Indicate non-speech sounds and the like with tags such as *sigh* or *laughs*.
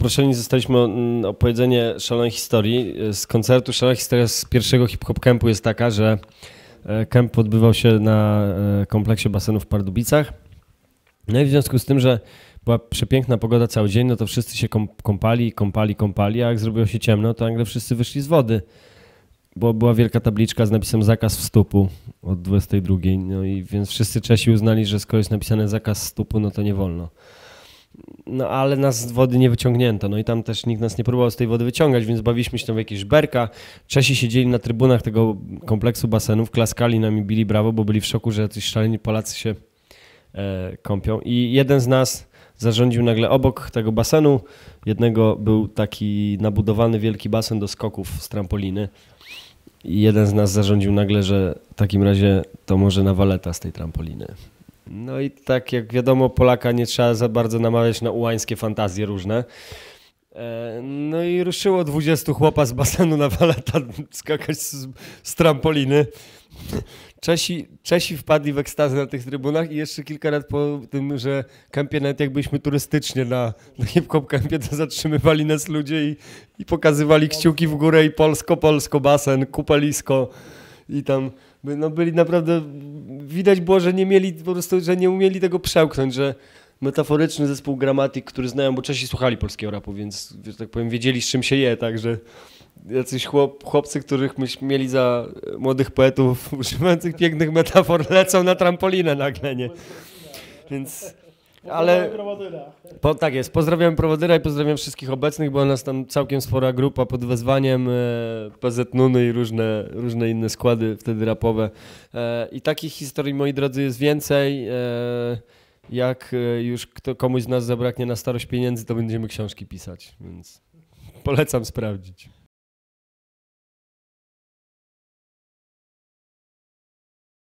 poproszeni zostaliśmy o mm, opowiedzenie szalonej historii. Z koncertu Szalona Historia z pierwszego hip-hop campu jest taka, że e, kemp odbywał się na e, kompleksie basenów w Pardubicach. No i w związku z tym, że była przepiękna pogoda cały dzień, no to wszyscy się kąpali, kąpali, kąpali, a jak zrobiło się ciemno, to nagle wszyscy wyszli z wody, bo była wielka tabliczka z napisem zakaz wstupu od 22, no i więc wszyscy Czesi uznali, że skoro jest napisane zakaz wstupu, no to nie wolno no ale nas z wody nie wyciągnięto, no i tam też nikt nas nie próbował z tej wody wyciągać, więc bawiliśmy się tam w jakieś berka. Czesi siedzieli na trybunach tego kompleksu basenów, klaskali nam i bili brawo, bo byli w szoku, że jacyś szaleni Polacy się e, kąpią. I jeden z nas zarządził nagle obok tego basenu, jednego był taki nabudowany wielki basen do skoków z trampoliny. I jeden z nas zarządził nagle, że w takim razie to może na waleta z tej trampoliny. No i tak jak wiadomo, Polaka nie trzeba za bardzo namawiać na ułańskie fantazje różne. E, no i ruszyło 20 chłopa z basenu na waleta *laughs* skakać z, z trampoliny. Czesi, Czesi wpadli w ekstazę na tych trybunach i jeszcze kilka lat po tym, że kempie nawet jak byliśmy turystycznie na, na hip-hop kempie, to zatrzymywali nas ludzie i, i pokazywali kciuki w górę i Polsko, Polsko, basen, lisko i tam no, byli naprawdę, widać było, że nie mieli po prostu, że nie umieli tego przełknąć, że metaforyczny zespół gramatyk, który znają, bo Czesi słuchali polskiego rapu, więc, że tak powiem, wiedzieli z czym się je, także jacyś chłop, chłopcy, których myśmy mieli za e, młodych poetów *laughs* używających pięknych metafor, lecą na trampolinę nagle, nie? Więc ale po, tak jest, pozdrawiam Prowodyra i pozdrawiam wszystkich obecnych, bo nas tam całkiem spora grupa pod wezwaniem e, PZ Nuny i różne, różne inne składy wtedy rapowe. E, I takich historii, moi drodzy, jest więcej. E, jak e, już kto, komuś z nas zabraknie na starość pieniędzy, to będziemy książki pisać, więc polecam sprawdzić.